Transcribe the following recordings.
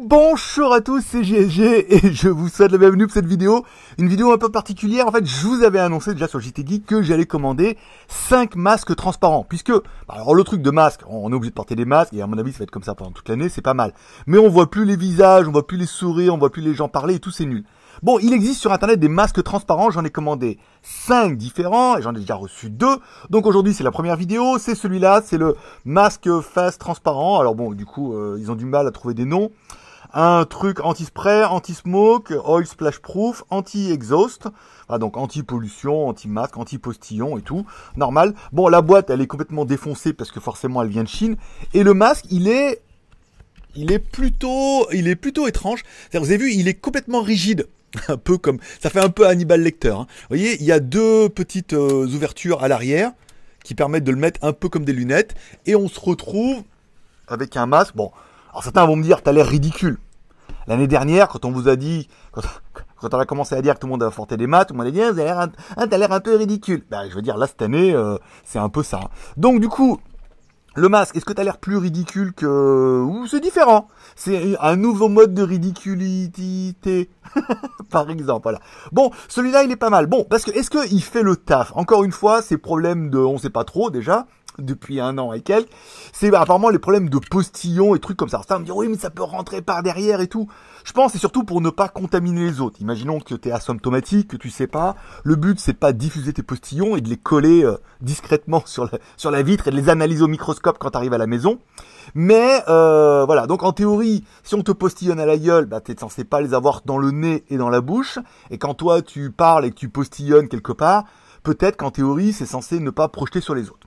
bonjour à tous, c'est GSG et je vous souhaite la bienvenue pour cette vidéo. Une vidéo un peu particulière, en fait je vous avais annoncé déjà sur JT que j'allais commander cinq masques transparents. Puisque, bah, alors le truc de masque, on est obligé de porter des masques et à mon avis ça va être comme ça pendant toute l'année, c'est pas mal. Mais on voit plus les visages, on voit plus les sourires, on voit plus les gens parler et tout c'est nul. Bon, il existe sur internet des masques transparents, j'en ai commandé 5 différents et j'en ai déjà reçu 2. Donc aujourd'hui, c'est la première vidéo, c'est celui-là, c'est le masque face transparent. Alors bon, du coup, euh, ils ont du mal à trouver des noms un truc anti-spray, anti-smoke, oil splash proof, anti-exhaust, donc anti-pollution, anti-masque, anti-postillon et tout, normal. Bon, la boîte, elle est complètement défoncée parce que forcément elle vient de Chine et le masque, il est il est plutôt il est plutôt étrange. Vous avez vu, il est complètement rigide un peu comme ça fait un peu Hannibal Lecter. Hein. Vous voyez, il y a deux petites euh, ouvertures à l'arrière qui permettent de le mettre un peu comme des lunettes et on se retrouve avec un masque. Bon, alors certains vont me dire t'as l'air ridicule. L'année dernière, quand on vous a dit, quand, on a commencé à dire que tout le monde a forté des maths, tout le monde a dit, eh, hein, t'as l'air un, peu ridicule. Bah, je veux dire, là, cette année, euh, c'est un peu ça. Hein. Donc, du coup, le masque, est-ce que t'as l'air plus ridicule que... Ou c'est différent C'est un nouveau mode de ridiculité, par exemple, voilà. Bon, celui-là, il est pas mal. Bon, parce que est-ce qu'il fait le taf Encore une fois, ces problèmes de on sait pas trop, déjà, depuis un an et quelques, c'est apparemment les problèmes de postillons et trucs comme ça. ça me dit oui mais ça peut rentrer par derrière et tout. Je pense c'est surtout pour ne pas contaminer les autres. Imaginons que tu es asymptomatique, que tu sais pas. Le but c'est pas de diffuser tes postillons et de les coller euh, discrètement sur la, sur la vitre et de les analyser au microscope quand tu arrives à la maison. Mais euh, voilà, donc en théorie, si on te postillonne à la gueule, bah t'es censé pas les avoir dans le nez et dans la bouche. Et quand toi tu parles et que tu postillonnes quelque part, peut-être qu'en théorie c'est censé ne pas projeter sur les autres.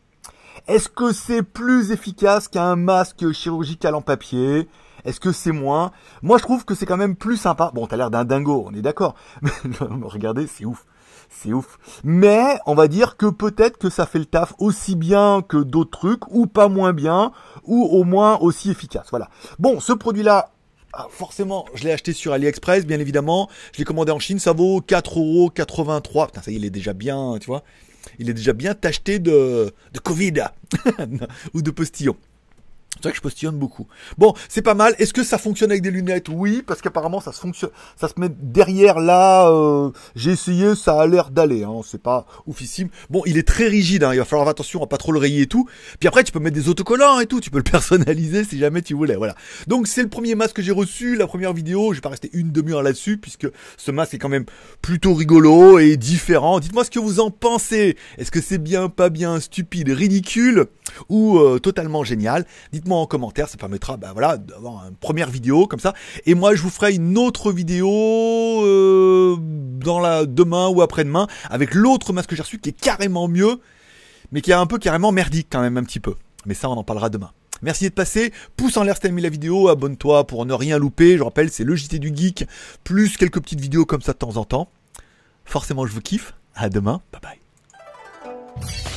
Est-ce que c'est plus efficace qu'un masque chirurgical en papier Est-ce que c'est moins Moi, je trouve que c'est quand même plus sympa. Bon, t'as l'air d'un dingo, on est d'accord. regardez, c'est ouf. C'est ouf. Mais on va dire que peut-être que ça fait le taf aussi bien que d'autres trucs, ou pas moins bien, ou au moins aussi efficace. Voilà. Bon, ce produit-là, ah, forcément, je l'ai acheté sur AliExpress, bien évidemment. Je l'ai commandé en Chine, ça vaut 4,83€. Putain, ça y est, il est déjà bien, tu vois il est déjà bien tacheté de, de Covid ou de postillon que je postillonne beaucoup. Bon, c'est pas mal. Est-ce que ça fonctionne avec des lunettes Oui, parce qu'apparemment ça se fonctionne, ça se met derrière là. Euh, j'ai essayé, ça a l'air d'aller. Hein. c'est pas oufissime. Bon, il est très rigide. Hein. il va falloir attention à pas trop le rayer et tout. Puis après, tu peux mettre des autocollants et tout. Tu peux le personnaliser si jamais tu voulais. Voilà. Donc c'est le premier masque que j'ai reçu, la première vidéo. Je vais pas rester une demi-heure là-dessus puisque ce masque est quand même plutôt rigolo et différent. Dites-moi ce que vous en pensez. Est-ce que c'est bien, pas bien, stupide, ridicule ou euh, totalement génial Dites-moi en commentaire. Ça permettra, bah voilà, d'avoir une première vidéo comme ça. Et moi, je vous ferai une autre vidéo euh, dans la demain ou après-demain avec l'autre masque que j'ai reçu qui est carrément mieux, mais qui est un peu carrément merdique quand même un petit peu. Mais ça, on en parlera demain. Merci d'être passé. Pouce en l'air si t'as aimé la vidéo. Abonne-toi pour ne rien louper. Je rappelle, c'est le JT du Geek, plus quelques petites vidéos comme ça de temps en temps. Forcément, je vous kiffe. À demain. Bye bye.